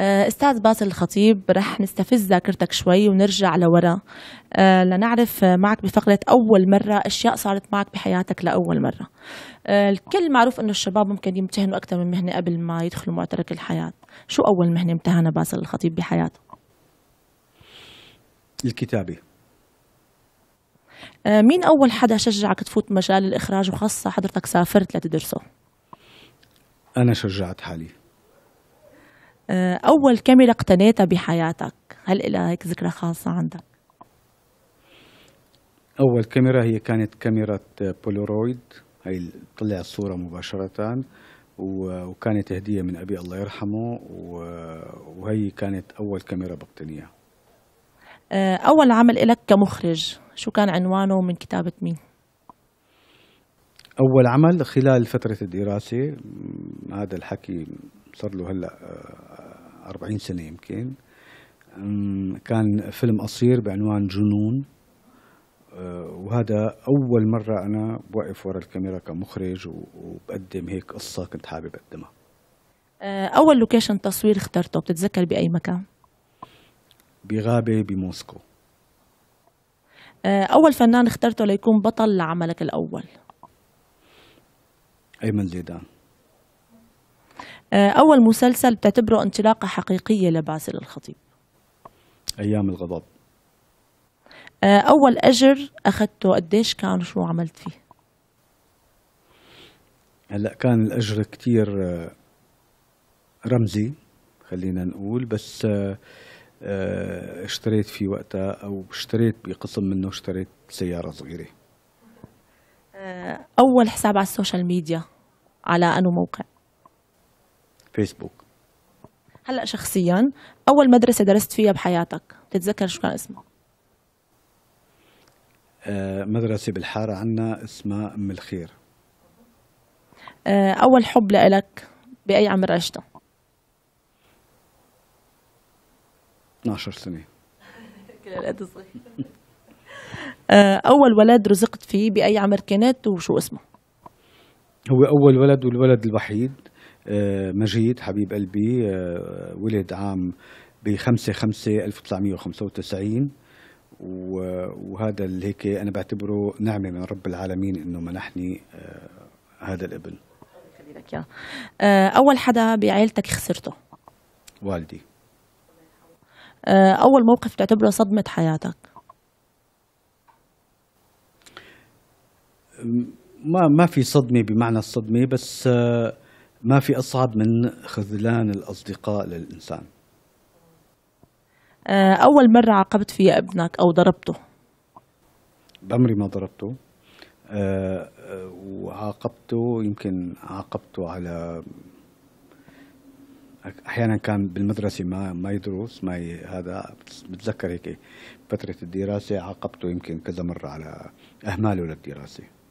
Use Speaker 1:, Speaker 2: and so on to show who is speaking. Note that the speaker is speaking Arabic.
Speaker 1: آه، استاذ باسل الخطيب رح نستفز ذاكرتك شوي ونرجع لورا آه، لنعرف معك بفقره اول مره اشياء صارت معك بحياتك لاول مره آه، الكل معروف انه الشباب ممكن يمتهنوا اكثر من مهنه قبل ما يدخلوا معترك الحياه شو اول مهنه امتهنها باسل الخطيب بحياته الكتابه مين اول حدا شجعك تفوت مجال الاخراج وخاصه حضرتك سافرت لتدرسه
Speaker 2: انا شجعت حالي
Speaker 1: آه، أول كاميرا اقتنيتها بحياتك هل لها هيك ذكرى خاصة عندك؟
Speaker 2: أول كاميرا هي كانت كاميرا بولورويد هي طلع الصورة مباشرة وكانت هدية من أبي الله يرحمه وهي كانت أول كاميرا بقتنيها
Speaker 1: آه، أول عمل لك كمخرج شو كان عنوانه من كتابة مين؟
Speaker 2: أول عمل خلال فترة الدراسة هذا الحكي صار له هلأ آه، 40 سنة يمكن كان فيلم قصير بعنوان جنون أه، وهذا أول مرة أنا بوقف ورا الكاميرا كمخرج وبقدم هيك قصة كنت حابب أقدمها
Speaker 1: أه، أول لوكيشن تصوير اخترته بتتذكر بأي مكان؟
Speaker 2: بغابة بموسكو
Speaker 1: أه، أول فنان اخترته ليكون بطل لعملك الأول أيمن زيدان آه، أول مسلسل بتعتبره انطلاقة حقيقية لباسل الخطيب
Speaker 2: أيام الغضب
Speaker 1: آه، أول أجر أخذته قديش كان وشو عملت فيه؟
Speaker 2: هلا كان الأجر كتير آه، رمزي خلينا نقول بس اشتريت في وقتها أو اشتريت بقسم منه اشتريت سيارة صغيرة
Speaker 1: أول حساب على السوشيال ميديا على أنه موقع فيسبوك هلا شخصيا اول مدرسه درست فيها بحياتك تتذكر شو كان اسمها
Speaker 2: آه، مدرسه بالحاره عنا اسمها ام الخير
Speaker 1: آه، اول حب لك باي عمر عشته
Speaker 2: 12 سنه كل صغير
Speaker 1: آه، اول ولد رزقت فيه باي عمر كانت وشو اسمه
Speaker 2: هو اول ولد والولد الوحيد آه، مجيد حبيب قلبي آه، ولد عام ب 5 5 1995 وهذا اللي هيك انا بعتبره نعمه من رب العالمين انه منحني آه، هذا الابن
Speaker 1: لك اياه اول حدا بعائلتك خسرته والدي اول موقف تعتبره صدمه حياتك
Speaker 2: ما ما في صدمه بمعنى الصدمه بس آه ما في أصعب من خذلان الأصدقاء للإنسان
Speaker 1: آه، أول مرة عاقبت فيها ابنك أو ضربته
Speaker 2: بعمري ما ضربته آه،, أه وعاقبته يمكن عاقبته على احيانا كان بالمدرسه ما ما يدرس ما ي... هذا بتذكر هيك إيه، فتره الدراسه عاقبته يمكن كذا مره على اهماله للدراسه